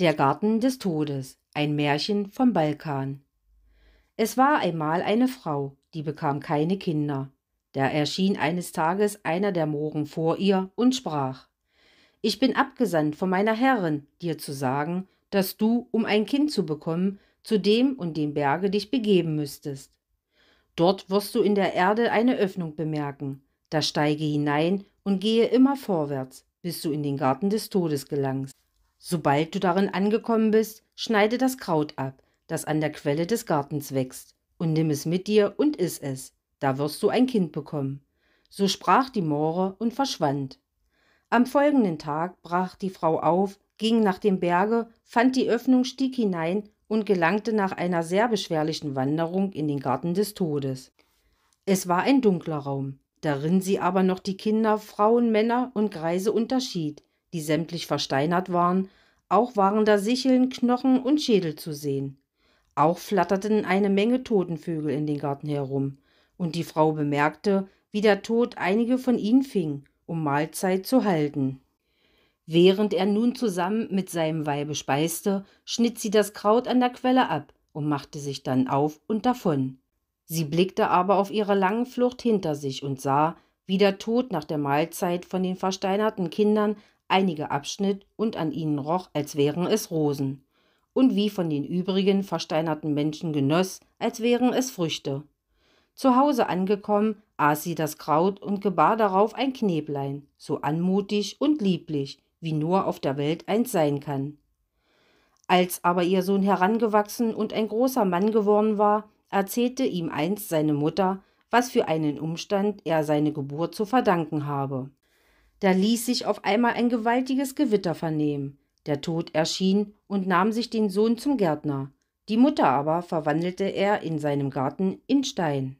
Der Garten des Todes, ein Märchen vom Balkan. Es war einmal eine Frau, die bekam keine Kinder. Da erschien eines Tages einer der Mohren vor ihr und sprach Ich bin abgesandt von meiner Herrin, dir zu sagen, dass du, um ein Kind zu bekommen, zu dem und dem Berge dich begeben müsstest. Dort wirst du in der Erde eine Öffnung bemerken. Da steige hinein und gehe immer vorwärts, bis du in den Garten des Todes gelangst. Sobald du darin angekommen bist, schneide das Kraut ab, das an der Quelle des Gartens wächst, und nimm es mit dir und iss es, da wirst du ein Kind bekommen. So sprach die Moore und verschwand. Am folgenden Tag brach die Frau auf, ging nach dem Berge, fand die Öffnung, stieg hinein und gelangte nach einer sehr beschwerlichen Wanderung in den Garten des Todes. Es war ein dunkler Raum, darin sie aber noch die Kinder, Frauen, Männer und Greise unterschied, die sämtlich versteinert waren, auch waren da Sicheln, Knochen und Schädel zu sehen. Auch flatterten eine Menge Totenvögel in den Garten herum, und die Frau bemerkte, wie der Tod einige von ihnen fing, um Mahlzeit zu halten. Während er nun zusammen mit seinem Weibe speiste, schnitt sie das Kraut an der Quelle ab und machte sich dann auf und davon. Sie blickte aber auf ihre lange Flucht hinter sich und sah, wie der Tod nach der Mahlzeit von den versteinerten Kindern einige abschnitt und an ihnen roch, als wären es Rosen, und wie von den übrigen versteinerten Menschen genoss, als wären es Früchte. Zu Hause angekommen, aß sie das Kraut und gebar darauf ein Kneblein, so anmutig und lieblich, wie nur auf der Welt eins sein kann. Als aber ihr Sohn herangewachsen und ein großer Mann geworden war, erzählte ihm einst seine Mutter, was für einen Umstand er seine Geburt zu verdanken habe. Da ließ sich auf einmal ein gewaltiges Gewitter vernehmen. Der Tod erschien und nahm sich den Sohn zum Gärtner. Die Mutter aber verwandelte er in seinem Garten in Stein.